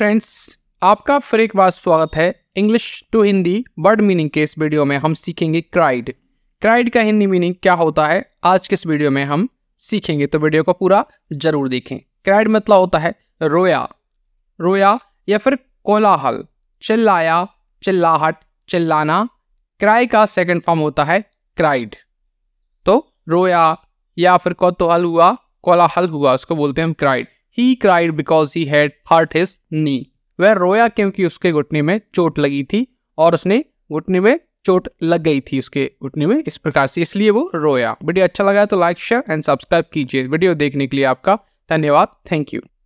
friends आपका फिर एक बार स्वागत है English to Hindi word meaning के इस वीडियो में हम सीखेंगे क्राइड क्राइड का हिंदी मीनिंग क्या होता है आज के इस वीडियो में हम सीखेंगे तो वीडियो को पूरा जरूर देखें क्राइड मतलब होता है रोया रोया या फिर कोलाहल चिल्लाया चिल्लाहट चिल्लाना क्राई का सेकेंड फॉर्म होता है क्राइड तो रोया या फिर कौतूहल हुआ कोलाहल हुआ उसको बोलते हैं हम cried he cried because he had hurt his knee वह रोया क्योंकि उसके घुटने में चोट लगी थी और उसने घुटने में चोट लग गई थी उसके घुटने में इस प्रकार से इसलिए वो रोया वीडियो अच्छा लगा तो लाइक शेयर एंड सब्सक्राइब कीजिए वीडियो देखने के लिए आपका धन्यवाद थैंक यू